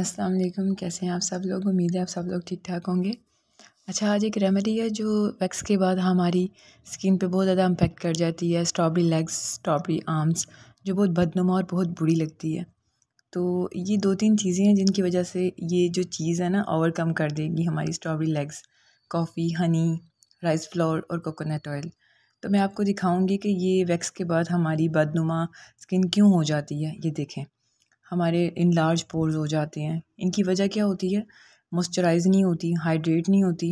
अस्सलाम वालेकुम कैसे हैं आप सब लोग उम्मीद है आप सब लोग ठीक ठाक होंगे अच्छा आज एक रेमेडी है जो वैक्स के बाद हमारी स्किन पे बहुत ज़्यादा इम्पेक्ट कर जाती है स्ट्रॉबेरी लेग्स स्ट्रॉबेरी आर्म्स जो बहुत बदनुमा और बहुत बुरी लगती है तो ये दो तीन चीज़ें हैं जिनकी वजह से ये जो चीज़ है ना ओवरकम कर देगी हमारी strawberry legs coffee honey rice flour और कोकोनट ऑयल तो मैं आपको दिखाऊंगी कि ये वैक्स के बाद हमारी बदनुमा स्किन क्यों हो जाती है ये देखें हमारे इन लार्ज पोर्स हो जाते हैं इनकी वजह क्या होती है मॉइस्चराइज नहीं होती हाइड्रेट नहीं होती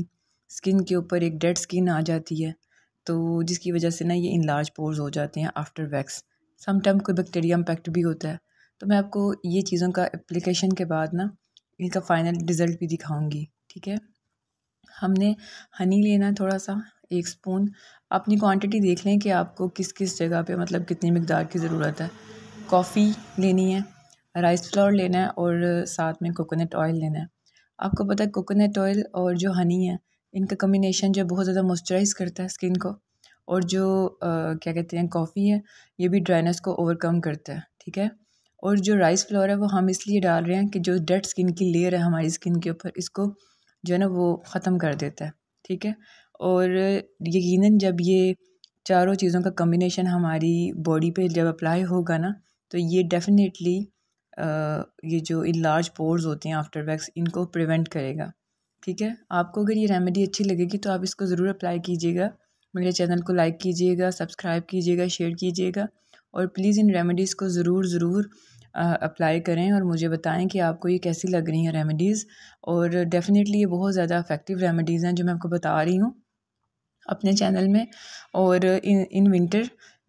स्किन के ऊपर एक डेड स्किन आ जाती है तो जिसकी वजह से ना ये इन लार्ज पोर्स हो जाते हैं आफ्टर वैक्स समटाइम कोई बैक्टीरिया इम्पैक्ट भी होता है तो मैं आपको ये चीज़ों का एप्लीकेशन के बाद ना इनका फाइनल रिज़ल्ट भी दिखाऊंगी ठीक है हमने हनी लेना थोड़ा सा एक स्पून अपनी क्वांटिटी देख लें कि आपको किस किस जगह पे मतलब कितनी मकदार की ज़रूरत है कॉफ़ी लेनी है राइस फ्लोर लेना है और साथ में कोकोनट ऑयल लेना है आपको पता है कोकोनट ऑयल और जो हनी है इनका कम्बिनेशन जो बहुत ज़्यादा मॉइस्चराइज़ करता है स्किन को और जो आ, क्या कहते हैं कॉफ़ी है ये भी ड्राइनेस को ओवरकम करता है ठीक है और जो राइस फ्लोर है वो हम इसलिए डाल रहे हैं कि जो डेड स्किन की लेयर है हमारी स्किन के ऊपर इसको जो है ना वो ख़त्म कर देता है ठीक है और यकीन जब ये चारों चीज़ों का कम्बिनेशन हमारी बॉडी पे जब अप्लाई होगा ना तो ये डेफिनेटली ये जो इन लार्ज पोर्स होते हैं आफ्टर वैक्स इनको प्रिवेंट करेगा ठीक है आपको अगर ये रेमेडी अच्छी लगेगी तो आप इसको ज़रूर अप्लाई कीजिएगा मेरे चैनल को लाइक कीजिएगा सब्सक्राइब कीजिएगा शेयर कीजिएगा और प्लीज़ इन रेमेडीज़ को ज़रूर ज़रूर अप्लाई करें और मुझे बताएं कि आपको ये कैसी लग रही हैं रेमेडीज़ और डेफ़िनेटली ये बहुत ज़्यादा अफेक्टिव रेमेडीज़ हैं जो मैं आपको बता रही हूँ अपने चैनल में और इन इन विंटर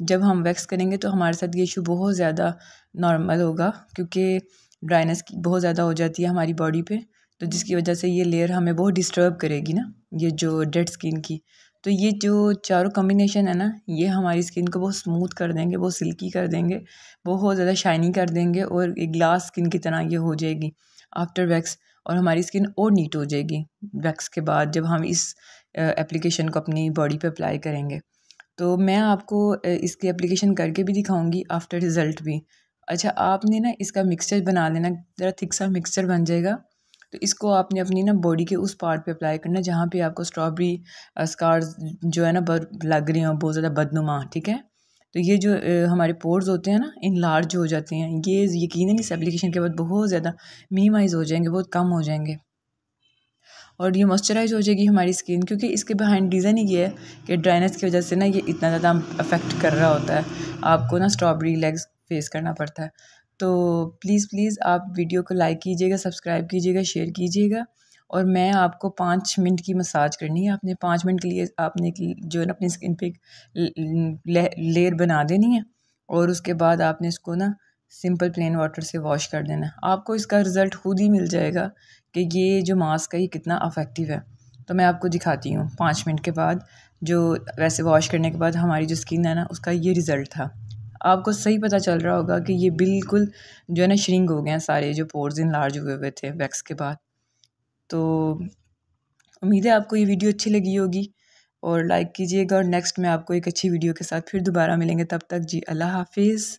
जब हम वैक्स करेंगे तो हमारे साथ ये इशू बहुत ज़्यादा नॉर्मल होगा क्योंकि ड्राइनेस बहुत ज़्यादा हो जाती है हमारी बॉडी पे तो जिसकी वजह से ये लेयर हमें बहुत डिस्टर्ब करेगी ना ये जो डेड स्किन की तो ये जो चारों कम्बिनेशन है ना ये हमारी स्किन को बहुत स्मूथ कर देंगे बहुत सिल्की कर देंगे बहुत ज़्यादा शाइनी कर देंगे और एक ग्लास स्किन की तरह ये हो जाएगी आफ्टर वैक्स और हमारी स्किन और नीट हो जाएगी वैक्स के बाद जब हम इस एप्लीकेशन को अपनी बॉडी पे अप्लाई करेंगे तो मैं आपको इसकी एप्लीकेशन करके भी दिखाऊंगी आफ्टर रिज़ल्ट भी अच्छा आपने ना इसका मिक्सचर बना लेना ज़रा थिक सा मिक्सचर बन जाएगा तो इसको आपने अपनी ना बॉडी के उस पार्ट पे अप्लाई करना जहाँ पे आपको स्ट्रॉबेरी स्कार्स जो है ना बर लग रही हैं बहुत ज़्यादा बदनुमा ठीक है तो ये जो हमारे पोर्स होते हैं ना इन लार्ज हो जाते हैं ये यकीन इस एप्लीकेशन के बाद बहुत ज़्यादा मीमाइज हो जाएंगे बहुत कम हो जाएंगे और ये मॉइस्चराइज हो जाएगी हमारी स्किन क्योंकि इसके बिहाइंड रीज़न ही ये है कि ड्राइनेस की वजह से ना ये इतना ज़्यादा अफेक्ट कर रहा होता है आपको ना स्ट्रॉबेरी लेग्स फेस करना पड़ता है तो प्लीज़ प्लीज़ आप वीडियो को लाइक कीजिएगा सब्सक्राइब कीजिएगा शेयर कीजिएगा और मैं आपको पाँच मिनट की मसाज करनी है आपने पाँच मिनट के लिए आपने जो है ना अपनी स्किन पे लेयर बना देनी है और उसके बाद आपने इसको ना सिंपल प्लेन वाटर से वॉश कर देना आपको इसका रिज़ल्ट खुद ही मिल जाएगा कि ये जो मास्क है ये कितना अफेक्टिव है तो मैं आपको दिखाती हूँ पाँच मिनट के बाद जो वैसे वॉश करने के बाद हमारी जो स्किन है ना उसका ये रिज़ल्ट था आपको सही पता चल रहा होगा कि ये बिल्कुल जो है ना श्रिंक हो गए हैं सारे जो पोर्स इन लार्ज हुए हुए थे वैक्स के बाद तो उम्मीद है आपको ये वीडियो अच्छी लगी होगी और लाइक कीजिएगा और नेक्स्ट में आपको एक अच्छी वीडियो के साथ फिर दोबारा मिलेंगे तब तक जी अल्लाह हाफिज़